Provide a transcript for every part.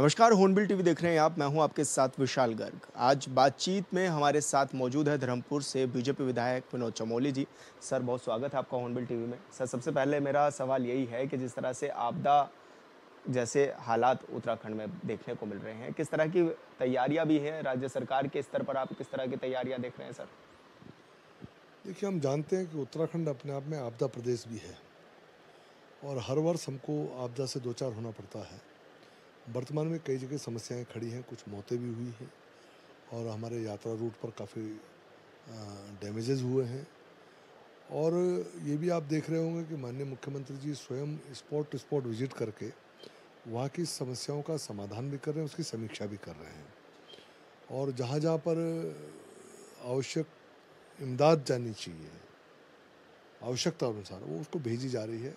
नमस्कार होनबिल टीवी देख रहे हैं आप मैं हूं आपके साथ विशाल गर्ग आज बातचीत में हमारे साथ मौजूद है धर्मपुर से बीजेपी विधायक विनोद चमोली जी सर बहुत स्वागत है आपका होनबिल टीवी में सर सबसे पहले मेरा सवाल यही है कि जिस तरह से आपदा जैसे हालात उत्तराखंड में देखने को मिल रहे हैं किस तरह की तैयारियाँ भी हैं राज्य सरकार के स्तर पर आप किस तरह की तैयारियाँ देख रहे हैं सर देखिए हम जानते हैं कि उत्तराखंड अपने आप में आपदा प्रदेश भी है और हर वर्ष हमको आपदा से दो चार होना पड़ता है वर्तमान में कई जगह समस्याएं खड़ी हैं कुछ मौतें भी हुई हैं और हमारे यात्रा रूट पर काफ़ी डैमेजेस हुए हैं और ये भी आप देख रहे होंगे कि माननीय मुख्यमंत्री जी स्वयं स्पॉट टू स्पॉट विजिट करके वहाँ की समस्याओं का समाधान भी कर रहे हैं उसकी समीक्षा भी कर रहे हैं और जहाँ जहाँ पर आवश्यक इमदाद जानी चाहिए आवश्यकता अनुसार वो उसको भेजी जा रही है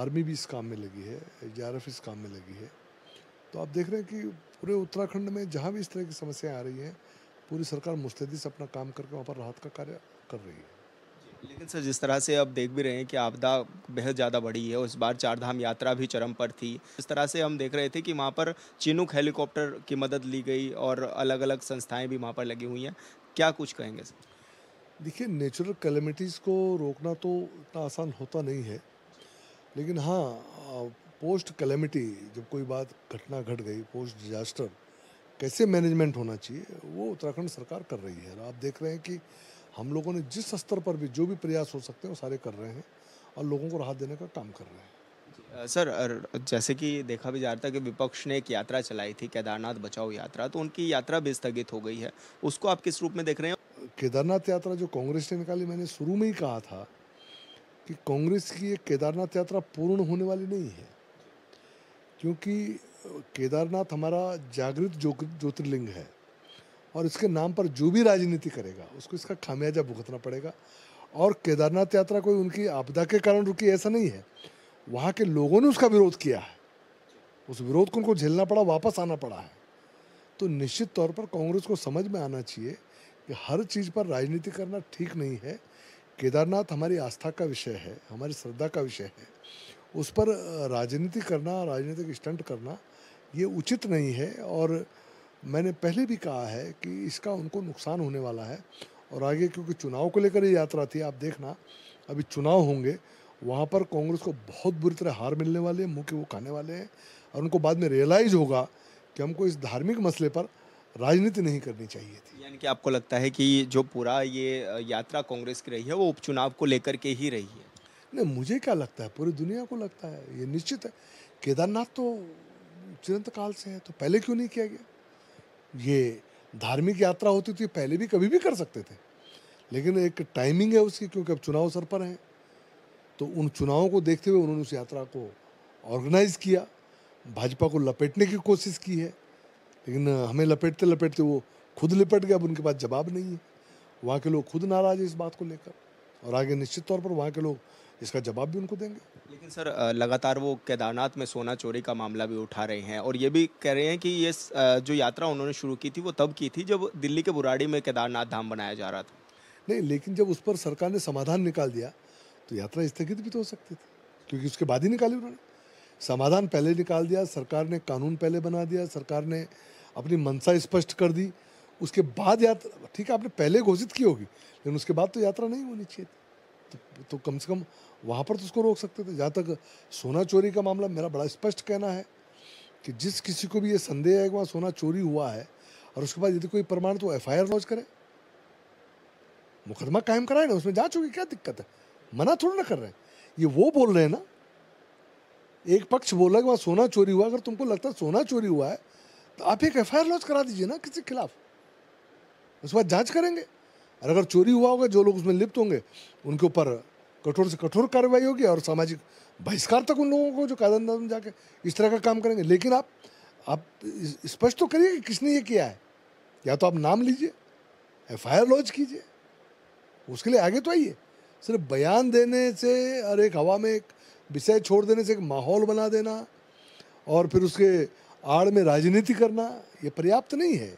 आर्मी भी इस काम में लगी है एच इस काम में लगी है तो आप देख रहे हैं कि पूरे उत्तराखंड में जहाँ भी इस तरह की समस्याएं आ रही हैं पूरी सरकार मुस्तैदी से अपना काम करके वहाँ पर राहत का कार्य कर रही है लेकिन सर जिस तरह से अब देख भी रहे हैं कि आपदा बेहद ज़्यादा बढ़ी है उस बार चारधाम यात्रा भी चरम पर थी इस तरह से हम देख रहे थे कि वहाँ पर चिनुक हेलीकॉप्टर की मदद ली गई और अलग अलग संस्थाएँ भी वहाँ पर लगी हुई हैं क्या कुछ कहेंगे सर देखिए नेचुरल कैलमिटीज़ को रोकना तो इतना आसान होता नहीं है लेकिन हाँ पोस्ट कैलेमिटी जब कोई बात घटना घट गट गई पोस्ट डिजास्टर कैसे मैनेजमेंट होना चाहिए वो उत्तराखंड सरकार कर रही है आप देख रहे हैं कि हम लोगों ने जिस स्तर पर भी जो भी प्रयास हो सकते हैं वो सारे कर रहे हैं और लोगों को राहत देने का काम कर रहे हैं सर जैसे कि देखा भी जा रहा था कि विपक्ष ने एक यात्रा चलाई थी केदारनाथ बचाओ यात्रा तो उनकी यात्रा भी स्थगित हो गई है उसको आप किस रूप में देख रहे हैं केदारनाथ यात्रा जो कांग्रेस ने निकाली मैंने शुरू में ही कहा था कि कांग्रेस की ये केदारनाथ यात्रा पूर्ण होने वाली नहीं है क्योंकि केदारनाथ हमारा जागृत ज्योतिर्लिंग है और इसके नाम पर जो भी राजनीति करेगा उसको इसका खामियाजा भुगतना पड़ेगा और केदारनाथ यात्रा कोई उनकी आपदा के कारण रुकी ऐसा नहीं है वहाँ के लोगों ने उसका विरोध किया है उस विरोध को उनको झेलना पड़ा वापस आना पड़ा है तो निश्चित तौर पर कांग्रेस को समझ में आना चाहिए कि हर चीज़ पर राजनीति करना ठीक नहीं है केदारनाथ हमारी आस्था का विषय है हमारी श्रद्धा का विषय है उस पर राजनीति करना राजनीतिक स्टंट करना ये उचित नहीं है और मैंने पहले भी कहा है कि इसका उनको नुकसान होने वाला है और आगे क्योंकि चुनाव को लेकर ये यात्रा थी आप देखना अभी चुनाव होंगे वहाँ पर कांग्रेस को बहुत बुरी तरह हार मिलने वाले हैं मुँह के वो खाने वाले हैं और उनको बाद में रियलाइज़ होगा कि हमको इस धार्मिक मसले पर राजनीति नहीं करनी चाहिए थी यानी कि आपको लगता है कि जो पूरा ये यात्रा कांग्रेस की रही है वो उपचुनाव को लेकर के ही रही है नहीं मुझे क्या लगता है पूरी दुनिया को लगता है ये निश्चित है केदारनाथ तो चिरंत काल से है तो पहले क्यों नहीं किया गया ये धार्मिक यात्रा होती थी पहले भी कभी भी कर सकते थे लेकिन एक टाइमिंग है उसकी क्योंकि अब चुनाव सर पर हैं तो उन चुनावों को देखते हुए उन्होंने उस यात्रा को ऑर्गेनाइज किया भाजपा को लपेटने की कोशिश की है लेकिन हमें लपेटते लपेटते वो खुद लिपट गए अब उनके पास जवाब नहीं है वहाँ के लोग खुद नाराज है इस बात को लेकर और आगे निश्चित तौर पर वहाँ के लोग इसका जवाब भी उनको देंगे लेकिन सर लगातार वो केदारनाथ में सोना चोरी का मामला भी उठा रहे हैं और ये भी कह रहे हैं कि ये जो यात्रा उन्होंने शुरू की थी वो तब की थी जब दिल्ली के बुराड़ी में केदारनाथ धाम बनाया जा रहा था नहीं लेकिन जब उस पर सरकार ने समाधान निकाल दिया तो यात्रा स्थगित भी तो हो सकती थी क्योंकि उसके बाद ही निकाली उन्होंने समाधान पहले निकाल दिया सरकार ने कानून पहले बना दिया सरकार ने अपनी मनसा स्पष्ट कर दी उसके बाद यात्रा ठीक है आपने पहले घोषित की होगी लेकिन उसके बाद तो यात्रा नहीं होनी चाहिए तो, तो कम से कम वहाँ पर तो उसको रोक सकते थे जहाँ तक सोना चोरी का मामला मेरा बड़ा स्पष्ट कहना है कि जिस किसी को भी ये संदेह है कि वहाँ सोना चोरी हुआ है और उसके बाद यदि कोई प्रमाण तो एफ आई लॉन्च करे मुकदमा कायम कराए ना उसमें जाँच होगी क्या दिक्कत है मना थोड़ा ना कर रहे हैं ये वो बोल रहे हैं ना एक पक्ष बोला कि वहाँ सोना चोरी हुआ अगर तुमको लगता है सोना चोरी हुआ है तो आप एक एफ लॉन्च करा दीजिए ना किसी के खिलाफ उसके बाद जाँच करेंगे और अगर चोरी हुआ होगा जो लोग उसमें लिप्त होंगे उनके ऊपर कठोर से कठोर कार्रवाई होगी और सामाजिक बहिष्कार तक उन लोगों को जो कायदा में जाके इस तरह का काम करेंगे लेकिन आप आप स्पष्ट तो करिए कि किसने ये किया है या तो आप नाम लीजिए एफ आई आर लॉन्च कीजिए उसके लिए आगे तो आइए सिर्फ बयान देने से और एक हवा में एक विषय छोड़ देने से एक माहौल बना देना और फिर उसके आड़ में राजनीति करना ये पर्याप्त नहीं है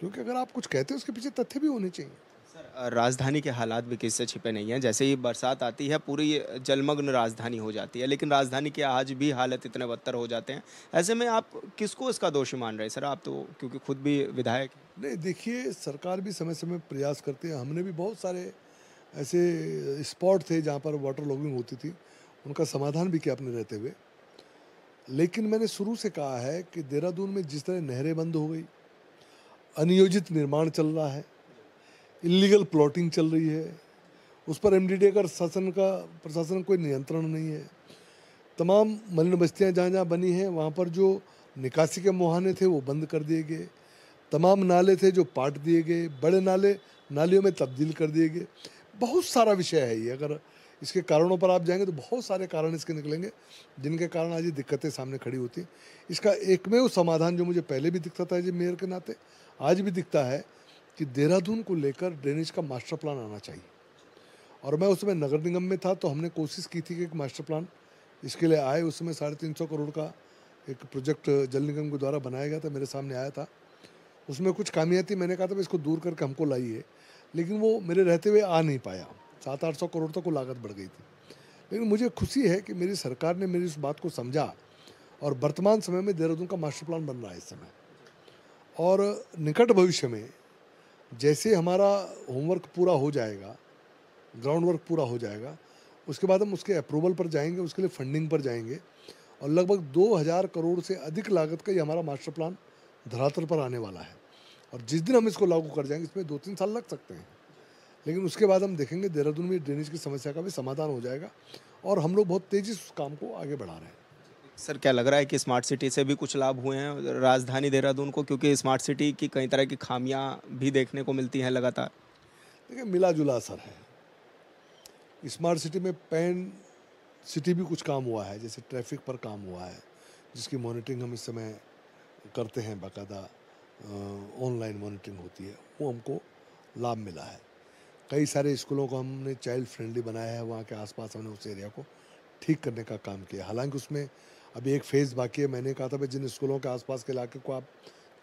क्योंकि अगर आप कुछ कहते हैं उसके पीछे तथ्य भी होने चाहिए राजधानी के हालात भी किससे छिपे नहीं हैं जैसे ही बरसात आती है पूरी जलमग्न राजधानी हो जाती है लेकिन राजधानी के आज भी हालत इतने बदतर हो जाते हैं ऐसे में आप किसको इसका दोषी मान रहे हैं सर आप तो क्योंकि खुद भी विधायक नहीं देखिए सरकार भी समय समय प्रयास करती है हमने भी बहुत सारे ऐसे स्पॉट थे जहाँ पर वाटर लॉगिंग होती थी उनका समाधान भी किया अपने रहते हुए लेकिन मैंने शुरू से कहा है कि देहरादून में जिस तरह नहरें बंद हो गई अनियोजित निर्माण चल रहा है इलीगल प्लॉटिंग चल रही है उस पर एम का शासन का प्रशासन कोई नियंत्रण नहीं है तमाम मलिन बस्तियाँ जहाँ जहाँ बनी हैं वहाँ पर जो निकासी के मुहाने थे वो बंद कर दिए गए तमाम नाले थे जो पाट दिए गए बड़े नाले नालियों में तब्दील कर दिए गए बहुत सारा विषय है ये अगर इसके कारणों पर आप जाएंगे तो बहुत सारे कारण इसके निकलेंगे जिनके कारण आज ये दिक्कतें सामने खड़ी होती इसका एकमेव समाधान जो मुझे पहले भी दिखता था जी मेयर के नाते आज भी दिखता है कि देहरादून को लेकर ड्रेनेज का मास्टर प्लान आना चाहिए और मैं उस समय नगर निगम में था तो हमने कोशिश की थी कि एक मास्टर प्लान इसके लिए आए उस समय साढ़े तीन सौ करोड़ का एक प्रोजेक्ट जल निगम के द्वारा बनाया गया था मेरे सामने आया था उसमें कुछ कामियाँ थी मैंने कहा था इसको दूर करके हमको लाइए लेकिन वो मेरे रहते हुए आ नहीं पाया सात आठ सौ करोड़ तक वो लागत बढ़ गई थी लेकिन मुझे खुशी है कि मेरी सरकार ने मेरी उस बात को समझा और वर्तमान समय में देहरादून का मास्टर प्लान बन रहा है इस समय और निकट भविष्य में जैसे हमारा होमवर्क पूरा हो जाएगा ग्राउंड वर्क पूरा हो जाएगा उसके बाद हम उसके अप्रूवल पर जाएंगे उसके लिए फंडिंग पर जाएंगे और लगभग दो हज़ार करोड़ से अधिक लागत का ये हमारा मास्टर प्लान धरातल पर आने वाला है और जिस दिन हम इसको लागू कर जाएंगे इसमें दो तीन साल लग सकते हैं लेकिन उसके बाद हम देखेंगे देहरादून में ड्रेनेज की समस्या का भी समाधान हो जाएगा और हम लोग बहुत तेज़ी से उस काम को आगे बढ़ा रहे हैं सर क्या लग रहा है कि स्मार्ट सिटी से भी कुछ लाभ हुए हैं राजधानी देहरादून को क्योंकि स्मार्ट सिटी की कई तरह की खामियां भी देखने को मिलती हैं लगातार देखिए मिला जुला असर है स्मार्ट सिटी में पैन सिटी भी कुछ काम हुआ है जैसे ट्रैफिक पर काम हुआ है जिसकी मॉनिटरिंग हम इस समय करते हैं बाकायदा ऑनलाइन मॉनिटरिंग होती है वो हमको लाभ मिला है कई सारे स्कूलों को हमने चाइल्ड फ्रेंडली बनाया है वहाँ के आसपास हमने उस एरिया को ठीक करने का काम किया हालांकि उसमें अभी एक फ़ेज़ बाकी है मैंने कहा था भाई जिन स्कूलों के आसपास के इलाके को आप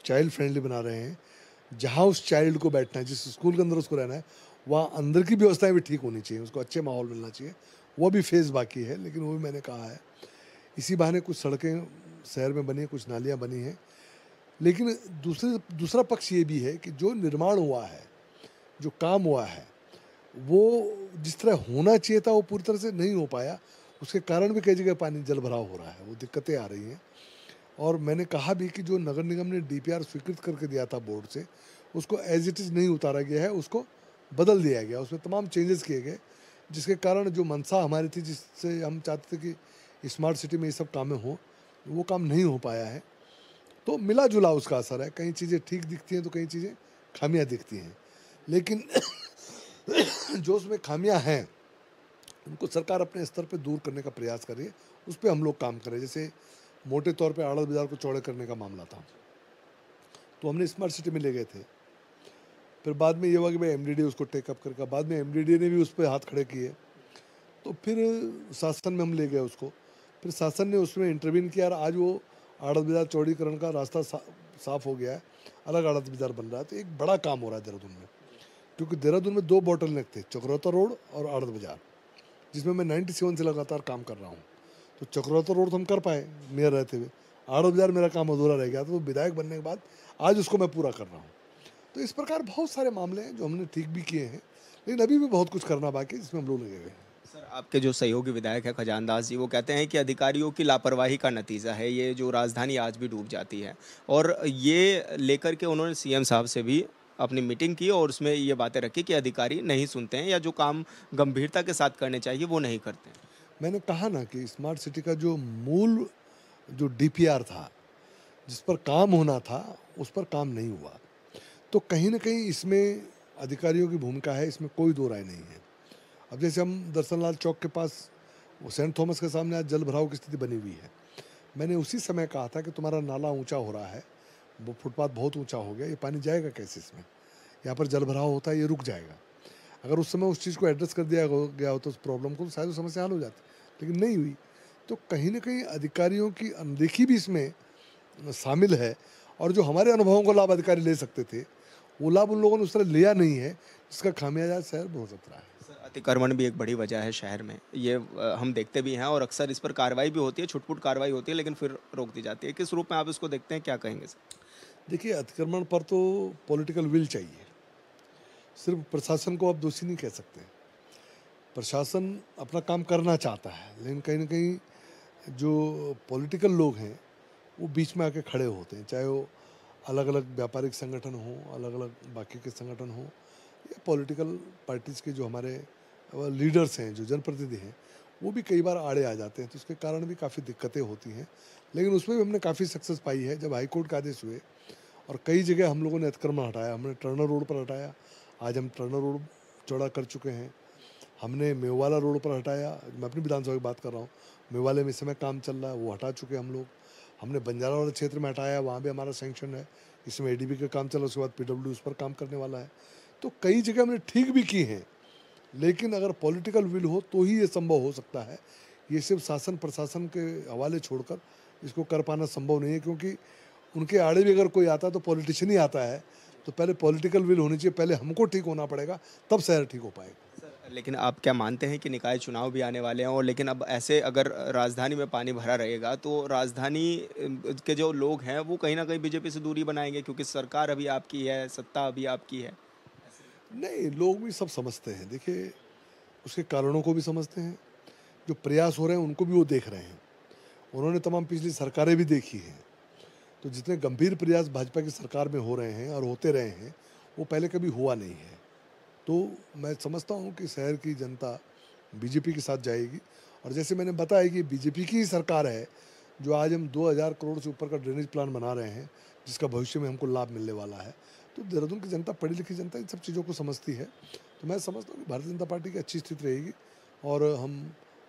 चाइल्ड फ्रेंडली बना रहे हैं जहाँ उस चाइल्ड को बैठना है जिस स्कूल के अंदर उसको रहना है वहाँ अंदर की व्यवस्थाएँ भी ठीक होनी चाहिए उसको अच्छे माहौल मिलना चाहिए वो भी फेज़ बाकी है लेकिन वो भी मैंने कहा है इसी बहाने कुछ सड़कें शहर में बनी कुछ नालियाँ बनी हैं लेकिन दूसरे दूसरा पक्ष ये भी है कि जो निर्माण हुआ है जो काम हुआ है वो जिस तरह होना चाहिए था वो पूरी तरह से नहीं हो पाया उसके कारण भी कई जगह पानी जल भराव हो रहा है वो दिक्कतें आ रही हैं और मैंने कहा भी कि जो नगर निगम ने डी स्वीकृत करके दिया था बोर्ड से उसको एज इट इज़ नहीं उतारा गया है उसको बदल दिया गया उसमें तमाम चेंजेस किए गए जिसके कारण जो मनसा हमारी थी जिससे हम चाहते थे कि स्मार्ट सिटी में ये सब कामें हों वो काम नहीं हो पाया है तो मिला जुला उसका असर है कई चीज़ें ठीक दिखती हैं तो कई चीज़ें खामियाँ दिखती हैं लेकिन जो उसमें खामियाँ हैं उनको सरकार अपने स्तर पर दूर करने का प्रयास कर रही है उस पर हम लोग काम करें जैसे मोटे तौर पर आड़त बाज़ार को चौड़े करने का मामला था तो हमने स्मार्ट सिटी में ले गए थे फिर बाद में ये हुआ कि भाई एम उसको टेकअप करके बाद में एम ने भी उस पर हाथ खड़े किए तो फिर शासन में हम ले गए उसको फिर शासन ने उसमें इंटरवीन किया और आज वो आड़त बाज़ार चौड़ीकरण का रास्ता सा, साफ हो गया है अलग आड़त बाज़ार बन रहा है तो एक बड़ा काम हो रहा है देहरादून में क्योंकि देहरादून में दो बॉटल नेक थे चकरौता रोड और आड़त बाज़ार जिसमें मैं नाइन्टी सेवन से लगातार काम कर रहा हूँ तो चक्रवर्ती रोड तो हम कर पाए मेयर रहते हुए आरोप हज़ार मेरा काम अधूरा रह गया तो विधायक बनने के बाद आज उसको मैं पूरा कर रहा हूँ तो इस प्रकार बहुत सारे मामले हैं जो हमने ठीक भी किए हैं लेकिन अभी भी बहुत कुछ करना बाकी है जिसमें हम लोग लगे हुए हैं सर आपके जो सहयोगी विधायक है खजान दास जी वो कहते हैं कि अधिकारियों की लापरवाही का नतीजा है ये जो राजधानी आज भी डूब जाती है और ये लेकर के उन्होंने सीएम साहब से भी अपनी मीटिंग की और उसमें ये बातें रखी कि अधिकारी नहीं सुनते हैं या जो काम गंभीरता के साथ करने चाहिए वो नहीं करते हैं मैंने कहा ना कि स्मार्ट सिटी का जो मूल जो डी था जिस पर काम होना था उस पर काम नहीं हुआ तो कहीं ना कहीं इसमें अधिकारियों की भूमिका है इसमें कोई दो राय नहीं है अब जैसे हम दर्शनलाल चौक के पास सेंट थॉमस के सामने आज जल भराव की स्थिति बनी हुई है मैंने उसी समय कहा था कि तुम्हारा नाला ऊंचा हो रहा है वो फुटपाथ बहुत ऊंचा हो गया ये पानी जाएगा कैसे इसमें यहाँ पर जल भराव होता है ये रुक जाएगा अगर उस समय उस चीज़ को एड्रेस कर दिया गया हो तो उस प्रॉब्लम को तो शायद समस्या हल हो जाती लेकिन नहीं हुई तो कहीं ना कहीं अधिकारियों की अनदेखी भी इसमें शामिल है और जो हमारे अनुभवों को लाभ अधिकारी ले सकते थे वो लाभ उन लोगों ने उस तरह लिया नहीं है जिसका खामियाजा शहर बहुत सतरा है अतिक्रमण भी एक बड़ी वजह है शहर में ये हम देखते भी हैं और अक्सर इस पर कार्रवाई भी होती है छुटपुट कार्रवाई होती है लेकिन फिर रोक दी जाती है किस रूप में आप इसको देखते हैं क्या कहेंगे सर देखिए अतिक्रमण पर तो पॉलिटिकल विल चाहिए सिर्फ प्रशासन को आप दोषी नहीं कह सकते प्रशासन अपना काम करना चाहता है लेकिन कहीं ना कहीं जो पॉलिटिकल लोग हैं वो बीच में आके खड़े होते हैं चाहे वो अलग अलग व्यापारिक संगठन हो अलग अलग बाकी के संगठन हो या पॉलिटिकल पार्टीज़ के जो हमारे लीडर्स हैं जो जनप्रतिनिधि हैं वो भी कई बार आड़े आ जाते हैं तो उसके कारण भी काफ़ी दिक्कतें होती हैं लेकिन उसमें भी हमने काफ़ी सक्सेस पाई है जब हाईकोर्ट का आदेश हुए और कई जगह हम लोगों ने अतिक्रमण हटाया हमने टर्नर रोड पर हटाया आज हम टर्नर रोड चौड़ा कर चुके हैं हमने मेवाला रोड पर हटाया मैं अपनी विधानसभा की बात कर रहा हूँ मेवाले में इस समय काम चल रहा है वो हटा चुके हम लोग हमने बंजारा वाले क्षेत्र में हटाया वहाँ भी हमारा सेंक्शन है इसमें ए का काम चल रहा है उसके बाद पी उस पर काम करने वाला है तो कई जगह हमने ठीक भी की हैं लेकिन अगर पॉलिटिकल विल हो तो ही ये संभव हो सकता है ये सिर्फ शासन प्रशासन के हवाले छोड़कर इसको कर पाना संभव नहीं है क्योंकि उनके आड़े भी अगर कोई आता है तो पॉलिटिशियन ही आता है तो पहले पॉलिटिकल विल होनी चाहिए पहले हमको ठीक होना पड़ेगा तब शहर ठीक हो पाएगा लेकिन आप क्या मानते हैं कि निकाय चुनाव भी आने वाले हैं और लेकिन अब ऐसे अगर राजधानी में पानी भरा रहेगा तो राजधानी के जो लोग हैं वो कहीं ना कहीं बीजेपी से दूरी बनाएंगे क्योंकि सरकार अभी आपकी है सत्ता अभी आपकी है नहीं लोग भी सब समझते हैं देखिए उसके कारणों को भी समझते हैं जो प्रयास हो रहे हैं उनको भी वो देख रहे हैं उन्होंने तमाम पिछली सरकारें भी देखी हैं तो जितने गंभीर प्रयास भाजपा की सरकार में हो रहे हैं और होते रहे हैं वो पहले कभी हुआ नहीं है तो मैं समझता हूँ कि शहर की जनता बीजेपी के साथ जाएगी और जैसे मैंने बताया कि बीजेपी की ही सरकार है जो आज हम 2000 करोड़ से ऊपर का ड्रेनेज प्लान बना रहे हैं जिसका भविष्य में हमको लाभ मिलने वाला है तो देहरादून की जनता पढ़ी लिखी जनता इन सब चीज़ों को समझती है तो मैं समझता हूँ कि भारतीय जनता पार्टी की अच्छी स्थिति रहेगी और हम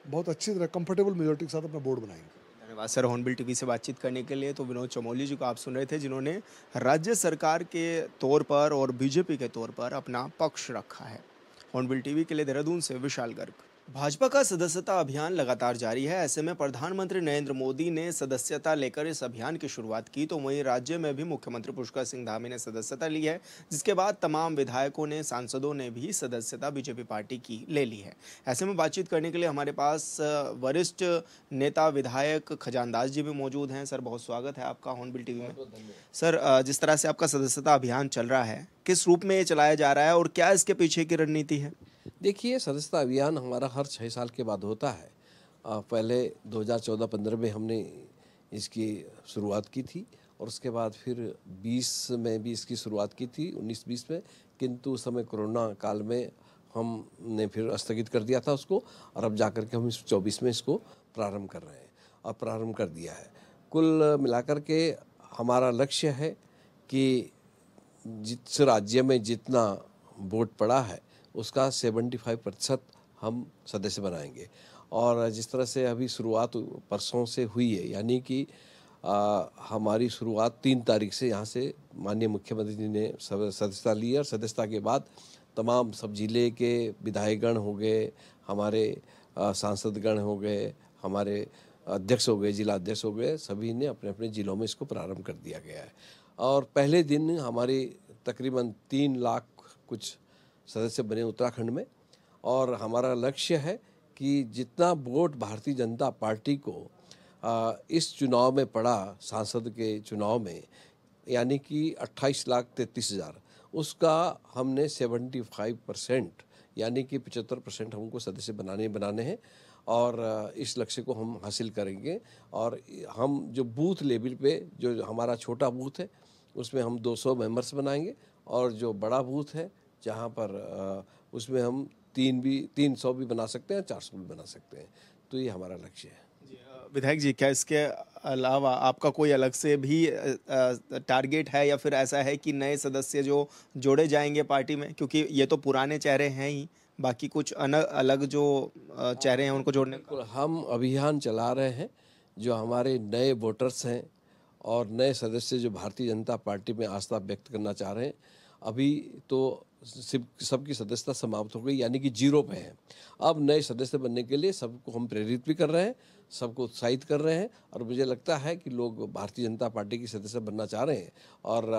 बहुत अच्छी तरह कंफर्टेबल मेजोरिटी के साथ अपना बोर्ड बनाएंगे धन्यवाद सर हॉर्नबिल टीवी से बातचीत करने के लिए तो विनोद चमोली जी को आप सुन रहे थे जिन्होंने राज्य सरकार के तौर पर और बीजेपी के तौर पर अपना पक्ष रखा है हॉर्नबिल टीवी के लिए देहरादून से विशाल गर्ग भाजपा का सदस्यता अभियान लगातार जारी है ऐसे में प्रधानमंत्री नरेंद्र मोदी ने सदस्यता लेकर इस अभियान की शुरुआत की तो वहीं राज्य में भी मुख्यमंत्री पुष्कर सिंह धामी ने सदस्यता ली है जिसके बाद तमाम विधायकों ने सांसदों ने भी सदस्यता बीजेपी पार्टी की ले ली है ऐसे में बातचीत करने के लिए हमारे पास वरिष्ठ नेता विधायक खजानदास जी भी मौजूद हैं सर बहुत स्वागत है आपका हॉर्नबिल टीवी में सर जिस तरह से आपका सदस्यता अभियान चल रहा है किस रूप में ये चलाया जा रहा है और क्या इसके पीछे की रणनीति है देखिए सदस्यता अभियान हमारा हर छः साल के बाद होता है पहले 2014-15 में हमने इसकी शुरुआत की थी और उसके बाद फिर 20 में भी इसकी शुरुआत की थी 19-20 में किंतु उस समय कोरोना काल में हमने फिर स्थगित कर दिया था उसको और अब जा कर के हम इस चौबीस में इसको प्रारंभ कर रहे हैं और प्रारंभ कर दिया है कुल मिलाकर के हमारा लक्ष्य है कि जिस राज्य में जितना वोट पड़ा है उसका 75 प्रतिशत हम सदस्य बनाएंगे और जिस तरह से अभी शुरुआत परसों से हुई है यानी कि आ, हमारी शुरुआत तीन तारीख से यहाँ से माननीय मुख्यमंत्री जी ने सदस्यता ली और सदस्यता के बाद तमाम सब जिले के विधायकगण हो गए हमारे सांसदगण हो गए हमारे अध्यक्ष हो गए जिला अध्यक्ष हो गए सभी ने अपने अपने जिलों में इसको प्रारंभ कर दिया गया है और पहले दिन हमारी तकरीबन तीन लाख कुछ सदस्य बने उत्तराखंड में और हमारा लक्ष्य है कि जितना वोट भारतीय जनता पार्टी को इस चुनाव में पड़ा सांसद के चुनाव में यानी कि 28 लाख तैंतीस हज़ार उसका हमने 75 परसेंट यानी कि 75 परसेंट हमको सदस्य बनाने बनाने हैं और इस लक्ष्य को हम हासिल करेंगे और हम जो बूथ लेवल पे जो हमारा छोटा बूथ है उसमें हम 200 मेंबर्स बनाएंगे और जो बड़ा बूथ है जहाँ पर उसमें हम तीन भी तीन सौ भी बना सकते हैं चार सौ भी बना सकते हैं तो ये हमारा लक्ष्य है विधायक जी क्या इसके अलावा आपका कोई अलग से भी टारगेट है या फिर ऐसा है कि नए सदस्य जो जोड़े जाएंगे पार्टी में क्योंकि ये तो पुराने चेहरे हैं ही बाकी कुछ अलग जो चेहरे हैं उनको जोड़ने का हम अभियान चला रहे हैं जो हमारे नए वोटर्स हैं और नए सदस्य जो भारतीय जनता पार्टी में आस्था व्यक्त करना चाह रहे हैं अभी तो सबकी सदस्यता समाप्त हो गई यानी कि जीरो पे है अब नए सदस्य बनने के लिए सबको हम प्रेरित भी कर रहे हैं सबको उत्साहित कर रहे हैं और मुझे लगता है कि लोग भारतीय जनता पार्टी की सदस्य बनना चाह रहे हैं और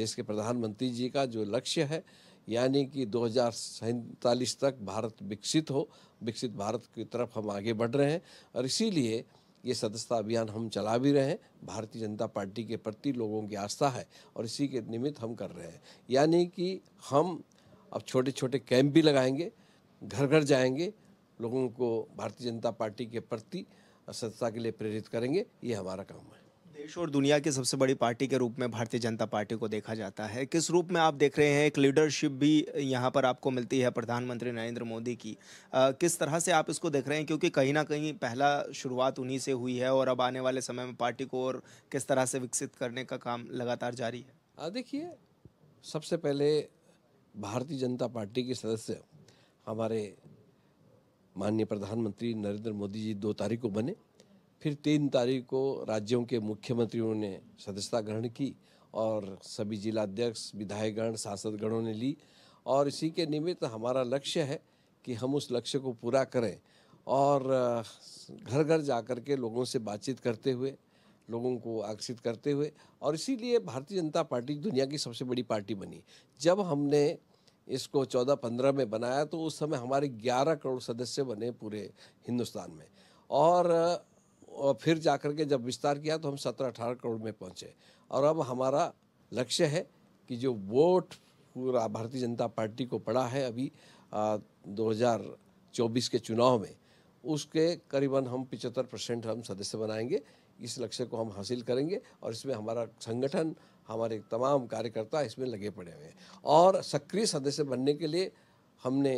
देश के प्रधानमंत्री जी का जो लक्ष्य है यानी कि दो तक भारत विकसित हो विकसित भारत की तरफ हम आगे बढ़ रहे हैं और इसीलिए ये सदस्यता अभियान हम चला भी रहे हैं भारतीय जनता पार्टी के प्रति लोगों की आस्था है और इसी के निमित्त हम कर रहे हैं यानी कि हम अब छोटे छोटे कैंप भी लगाएंगे घर घर जाएंगे लोगों को भारतीय जनता पार्टी के प्रति सदस्यता के लिए प्रेरित करेंगे ये हमारा काम है देश और दुनिया की सबसे बड़ी पार्टी के रूप में भारतीय जनता पार्टी को देखा जाता है किस रूप में आप देख रहे हैं एक लीडरशिप भी यहाँ पर आपको मिलती है प्रधानमंत्री नरेंद्र मोदी की आ, किस तरह से आप इसको देख रहे हैं क्योंकि कहीं ना कहीं पहला शुरुआत उन्हीं से हुई है और अब आने वाले समय में पार्टी को और किस तरह से विकसित करने का काम लगातार जारी है देखिए सबसे पहले भारतीय जनता पार्टी के सदस्य हमारे माननीय प्रधानमंत्री नरेंद्र मोदी जी दो तारीख को बने फिर तीन तारीख को राज्यों के मुख्यमंत्रियों ने सदस्यता ग्रहण की और सभी जिलाध्यक्ष विधायकगण सांसदगणों ने ली और इसी के निमित्त हमारा लक्ष्य है कि हम उस लक्ष्य को पूरा करें और घर घर जा कर के लोगों से बातचीत करते हुए लोगों को आकर्षित करते हुए और इसीलिए भारतीय जनता पार्टी दुनिया की सबसे बड़ी पार्टी बनी जब हमने इसको चौदह पंद्रह में बनाया तो उस समय हमारे ग्यारह करोड़ सदस्य बने पूरे हिंदुस्तान में और और फिर कर के जब विस्तार किया तो हम सत्रह अठारह करोड़ में पहुंचे और अब हमारा लक्ष्य है कि जो वोट पूरा भारतीय जनता पार्टी को पड़ा है अभी आ, 2024 के चुनाव में उसके करीबन हम पिचहत्तर परसेंट हम सदस्य बनाएंगे इस लक्ष्य को हम हासिल करेंगे और इसमें हमारा संगठन हमारे तमाम कार्यकर्ता इसमें लगे पड़े हुए हैं और सक्रिय सदस्य बनने के लिए हमने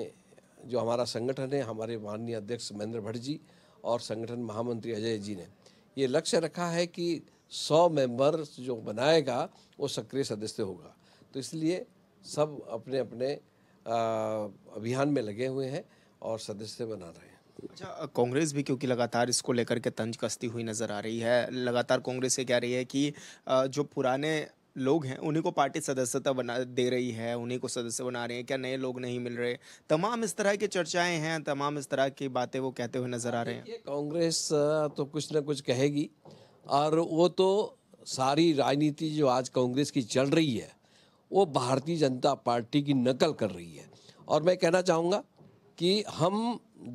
जो हमारा संगठन है हमारे माननीय अध्यक्ष महेंद्र भट्ट जी और संगठन महामंत्री अजय जी ने ये लक्ष्य रखा है कि सौ मेंबर जो बनाएगा वो सक्रिय सदस्य होगा तो इसलिए सब अपने अपने अभियान में लगे हुए हैं और सदस्य बना रहे हैं अच्छा कांग्रेस भी क्योंकि लगातार इसको लेकर के तंज कसती हुई नज़र आ रही है लगातार कांग्रेस ये कह रही है कि जो पुराने लोग हैं उन्हीं को पार्टी सदस्यता बना दे रही है उन्हीं को सदस्य बना रहे हैं क्या नए लोग नहीं मिल रहे तमाम इस तरह की चर्चाएं हैं तमाम इस तरह की बातें वो कहते हुए नजर आ रहे हैं कांग्रेस तो कुछ ना कुछ कहेगी और वो तो सारी राजनीति जो आज कांग्रेस की चल रही है वो भारतीय जनता पार्टी की नकल कर रही है और मैं कहना चाहूँगा कि हम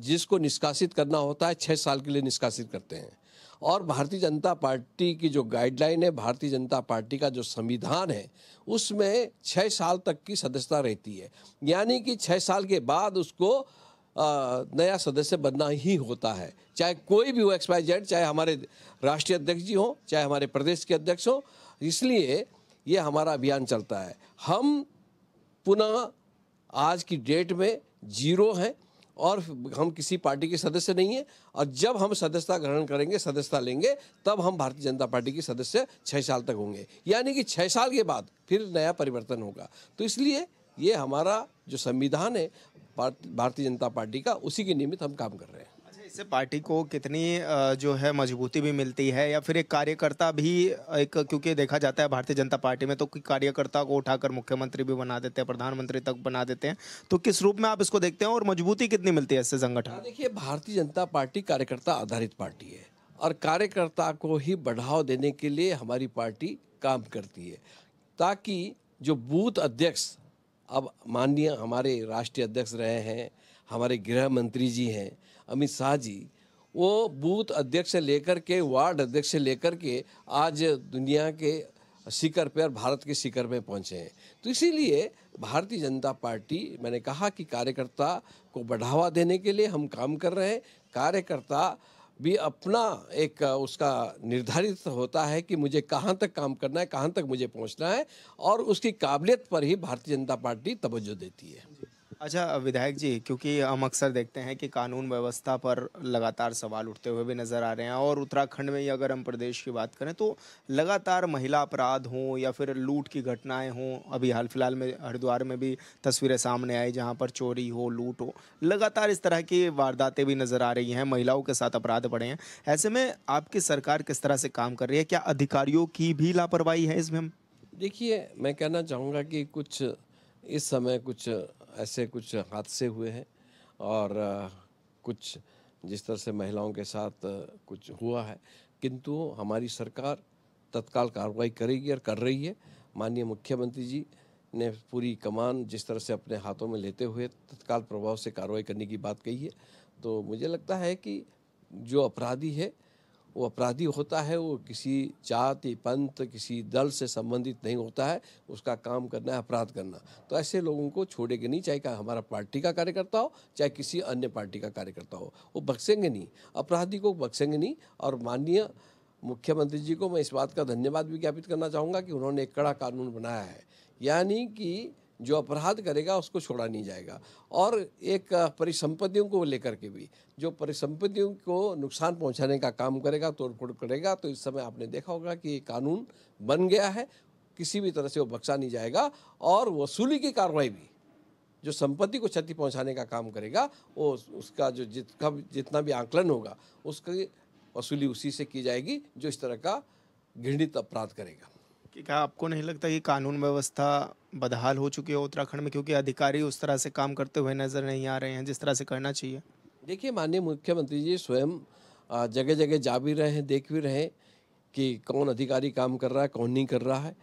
जिसको निष्कासित करना होता है छः साल के लिए निष्कासित करते हैं और भारतीय जनता पार्टी की जो गाइडलाइन है भारतीय जनता पार्टी का जो संविधान है उसमें छः साल तक की सदस्यता रहती है यानी कि छः साल के बाद उसको नया सदस्य बनना ही होता है चाहे कोई भी हो जेड चाहे हमारे राष्ट्रीय अध्यक्ष जी हों चाहे हमारे प्रदेश के अध्यक्ष हों इसलिए ये हमारा अभियान चलता है हम पुनः आज की डेट में जीरो हैं और हम किसी पार्टी के सदस्य नहीं है और जब हम सदस्यता ग्रहण करेंगे सदस्यता लेंगे तब हम भारतीय जनता पार्टी के सदस्य छः साल तक होंगे यानी कि छः साल के बाद फिर नया परिवर्तन होगा तो इसलिए ये हमारा जो संविधान है भारतीय जनता पार्टी का उसी के निमित्त हम काम कर रहे हैं इससे पार्टी को कितनी जो है मजबूती भी मिलती है या फिर एक कार्यकर्ता भी एक क्योंकि देखा जाता है भारतीय जनता पार्टी में तो कार्यकर्ता को उठाकर मुख्यमंत्री भी बना देते हैं प्रधानमंत्री तक बना देते हैं तो किस रूप में आप इसको देखते हैं और मजबूती कितनी मिलती है इससे संगठन हाँ, देखिए भारतीय जनता पार्टी कार्यकर्ता आधारित पार्टी है और कार्यकर्ता को ही बढ़ावा देने के लिए हमारी पार्टी काम करती है ताकि जो बूथ अध्यक्ष अब माननीय हमारे राष्ट्रीय अध्यक्ष रहे हैं हमारे गृह मंत्री जी हैं अमित शाह जी वो बूथ अध्यक्ष से लेकर के वार्ड अध्यक्ष से लेकर के आज दुनिया के शिखर पर भारत के शिखर में पहुंचे हैं तो इसीलिए भारतीय जनता पार्टी मैंने कहा कि कार्यकर्ता को बढ़ावा देने के लिए हम काम कर रहे हैं कार्यकर्ता भी अपना एक उसका निर्धारित होता है कि मुझे कहाँ तक काम करना है कहाँ तक मुझे पहुँचना है और उसकी काबिलियत पर ही भारतीय जनता पार्टी तवज्जो देती है अच्छा विधायक जी क्योंकि हम अक्सर देखते हैं कि कानून व्यवस्था पर लगातार सवाल उठते हुए भी नज़र आ रहे हैं और उत्तराखंड में ही अगर हम प्रदेश की बात करें तो लगातार महिला अपराध हों या फिर लूट की घटनाएं हों अभी हाल फिलहाल में हरिद्वार में भी तस्वीरें सामने आई जहां पर चोरी हो लूट हो लगातार इस तरह की वारदातें भी नज़र आ रही हैं महिलाओं के साथ अपराध बढ़े हैं ऐसे में आपकी सरकार किस तरह से काम कर रही है क्या अधिकारियों की भी लापरवाही है इसमें हम देखिए मैं कहना चाहूँगा कि कुछ इस समय कुछ ऐसे कुछ हादसे हुए हैं और कुछ जिस तरह से महिलाओं के साथ कुछ हुआ है किंतु हमारी सरकार तत्काल कार्रवाई करेगी और कर रही है माननीय मुख्यमंत्री जी ने पूरी कमान जिस तरह से अपने हाथों में लेते हुए तत्काल प्रभाव से कार्रवाई करने की बात कही है तो मुझे लगता है कि जो अपराधी है वो अपराधी होता है वो किसी जाति पंथ किसी दल से संबंधित नहीं होता है उसका काम करना है अपराध करना तो ऐसे लोगों को छोड़ेंगे नहीं चाहे हमारा पार्टी का कार्यकर्ता हो चाहे किसी अन्य पार्टी का कार्यकर्ता हो वो बख्सेंगे नहीं अपराधी को बख्सेंगे नहीं और माननीय मुख्यमंत्री जी को मैं इस बात का धन्यवाद भी ज्ञापित करना चाहूँगा कि उन्होंने एक कड़ा कानून बनाया है यानी कि जो अपराध करेगा उसको छोड़ा नहीं जाएगा और एक परिसंपत्तियों को लेकर के भी जो परिसंपत्तियों को नुकसान पहुंचाने का काम करेगा तोड़फोड़ करेगा तो इस समय आपने देखा होगा कि ये कानून बन गया है किसी भी तरह से वो बख्शा नहीं जाएगा और वसूली की कार्रवाई भी जो संपत्ति को क्षति पहुंचाने का काम करेगा वो उसका जो जित जितना भी आंकलन होगा उसकी वसूली उसी से की जाएगी जो इस तरह का घृणित अपराध करेगा कि क्या आपको नहीं लगता कि कानून व्यवस्था बदहाल हो चुकी है उत्तराखंड में क्योंकि अधिकारी उस तरह से काम करते हुए नज़र नहीं आ रहे हैं जिस तरह से करना चाहिए देखिए माननीय मुख्यमंत्री जी स्वयं जगह जगह जा भी रहे हैं देख भी रहे हैं कि कौन अधिकारी काम कर रहा है कौन नहीं कर रहा है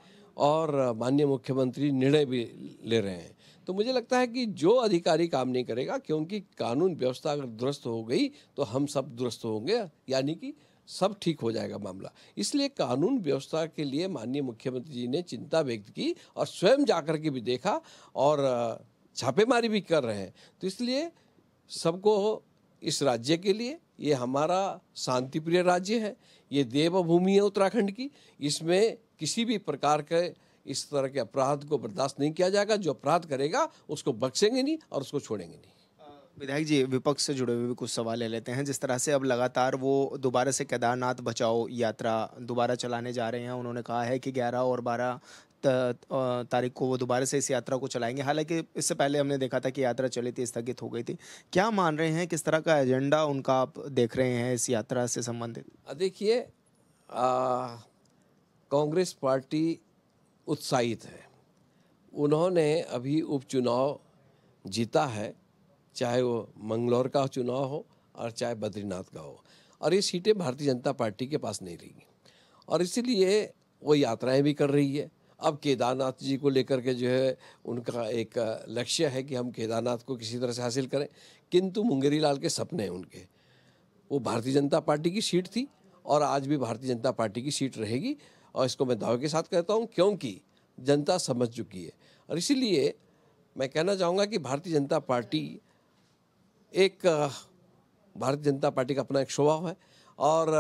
और माननीय मुख्यमंत्री निर्णय भी ले रहे हैं तो मुझे लगता है कि जो अधिकारी काम नहीं करेगा क्योंकि कानून व्यवस्था अगर दुरुस्त हो गई तो हम सब दुरुस्त होंगे यानी कि सब ठीक हो जाएगा मामला इसलिए कानून व्यवस्था के लिए माननीय मुख्यमंत्री जी ने चिंता व्यक्त की और स्वयं जाकर के भी देखा और छापेमारी भी कर रहे हैं तो इसलिए सबको इस राज्य के लिए ये हमारा शांतिप्रिय राज्य है ये देवभूमि है उत्तराखंड की इसमें किसी भी प्रकार के इस तरह के अपराध को बर्दाश्त नहीं किया जाएगा जो अपराध करेगा उसको बख्शेंगे नहीं और उसको छोड़ेंगे नहीं विधायक जी विपक्ष से जुड़े हुए भी कुछ सवाल ले लेते हैं जिस तरह से अब लगातार वो दोबारा से केदारनाथ बचाओ यात्रा दोबारा चलाने जा रहे हैं उन्होंने कहा है कि 11 और 12 तारीख को वो दोबारा से इस यात्रा को चलाएंगे हालांकि इससे पहले हमने देखा था कि यात्रा चली थी स्थगित हो गई थी क्या मान रहे हैं किस तरह का एजेंडा उनका आप देख रहे हैं इस यात्रा से संबंधित देखिए कांग्रेस पार्टी उत्साहित है उन्होंने अभी उपचुनाव जीता है चाहे वो मंगलौर का चुनाव हो और चाहे बद्रीनाथ का हो और ये सीटें भारतीय जनता पार्टी के पास नहीं रहेंगी और इसीलिए वो यात्राएं भी कर रही है अब केदारनाथ जी को लेकर के जो है उनका एक लक्ष्य है कि हम केदारनाथ को किसी तरह से हासिल करें किंतु मुंगेरी लाल के सपने हैं उनके वो भारतीय जनता पार्टी की सीट थी और आज भी भारतीय जनता पार्टी की सीट रहेगी और इसको मैं दावे के साथ कहता हूँ क्योंकि जनता समझ चुकी है और इसीलिए मैं कहना चाहूँगा कि भारतीय जनता पार्टी एक भारतीय जनता पार्टी का अपना एक स्वभाव है और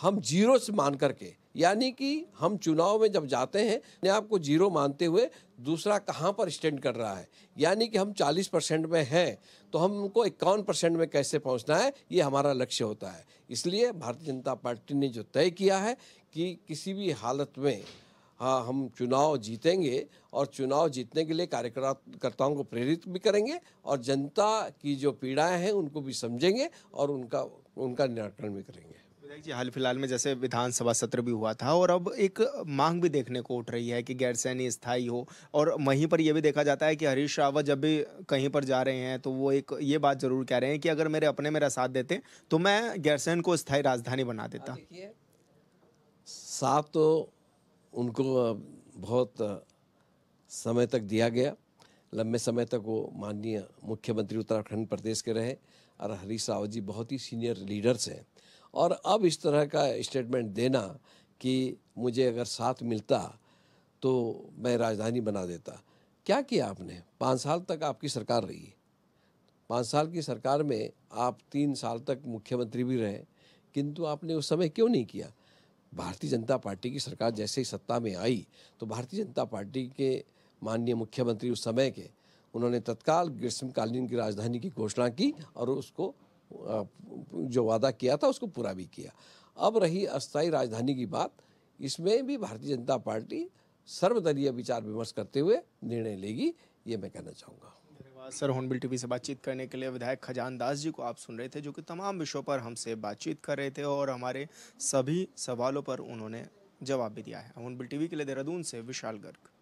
हम जीरो से मान करके यानी कि हम चुनाव में जब जाते हैं अपने आप को जीरो मानते हुए दूसरा कहाँ पर स्टैंड कर रहा है यानी कि हम 40 परसेंट में हैं तो हमको इक्यावन परसेंट में कैसे पहुंचना है ये हमारा लक्ष्य होता है इसलिए भारतीय जनता पार्टी ने जो तय किया है कि किसी भी हालत में हाँ हम चुनाव जीतेंगे और चुनाव जीतने के लिए कार्यकर्ताओं को प्रेरित भी करेंगे और जनता की जो पीड़ाएं हैं उनको भी समझेंगे और उनका उनका निराकरण भी करेंगे विधायक जी हाल फिलहाल में जैसे विधानसभा सत्र भी हुआ था और अब एक मांग भी देखने को उठ रही है कि गैरसैनी स्थायी हो और वहीं पर यह भी देखा जाता है कि हरीश रावत जब भी कहीं पर जा रहे हैं तो वो एक ये बात जरूर कह रहे हैं कि अगर मेरे अपने मेरा साथ देते तो मैं गैरसैन को स्थायी राजधानी बना देता हाँ, साफ तो उनको बहुत समय तक दिया गया लंबे समय तक वो माननीय मुख्यमंत्री उत्तराखंड प्रदेश के रहे और हरीश रावत जी बहुत ही सीनियर लीडर्स हैं और अब इस तरह का स्टेटमेंट देना कि मुझे अगर साथ मिलता तो मैं राजधानी बना देता क्या किया आपने पाँच साल तक आपकी सरकार रही पाँच साल की सरकार में आप तीन साल तक मुख्यमंत्री भी रहे किंतु आपने उस समय क्यों नहीं किया भारतीय जनता पार्टी की सरकार जैसे ही सत्ता में आई तो भारतीय जनता पार्टी के माननीय मुख्यमंत्री उस समय के उन्होंने तत्काल ग्रीष्मकालीन की राजधानी की घोषणा की और उसको जो वादा किया था उसको पूरा भी किया अब रही अस्थायी राजधानी की बात इसमें भी भारतीय जनता पार्टी सर्वदलीय विचार विमर्श करते हुए निर्णय लेगी ये मैं कहना चाहूँगा सर होनबिल टीवी से बातचीत करने के लिए विधायक खजान दास जी को आप सुन रहे थे जो कि तमाम विषयों पर हमसे बातचीत कर रहे थे और हमारे सभी सवालों पर उन्होंने जवाब भी दिया है होनबिल टीवी के लिए देहरादून से विशाल गर्ग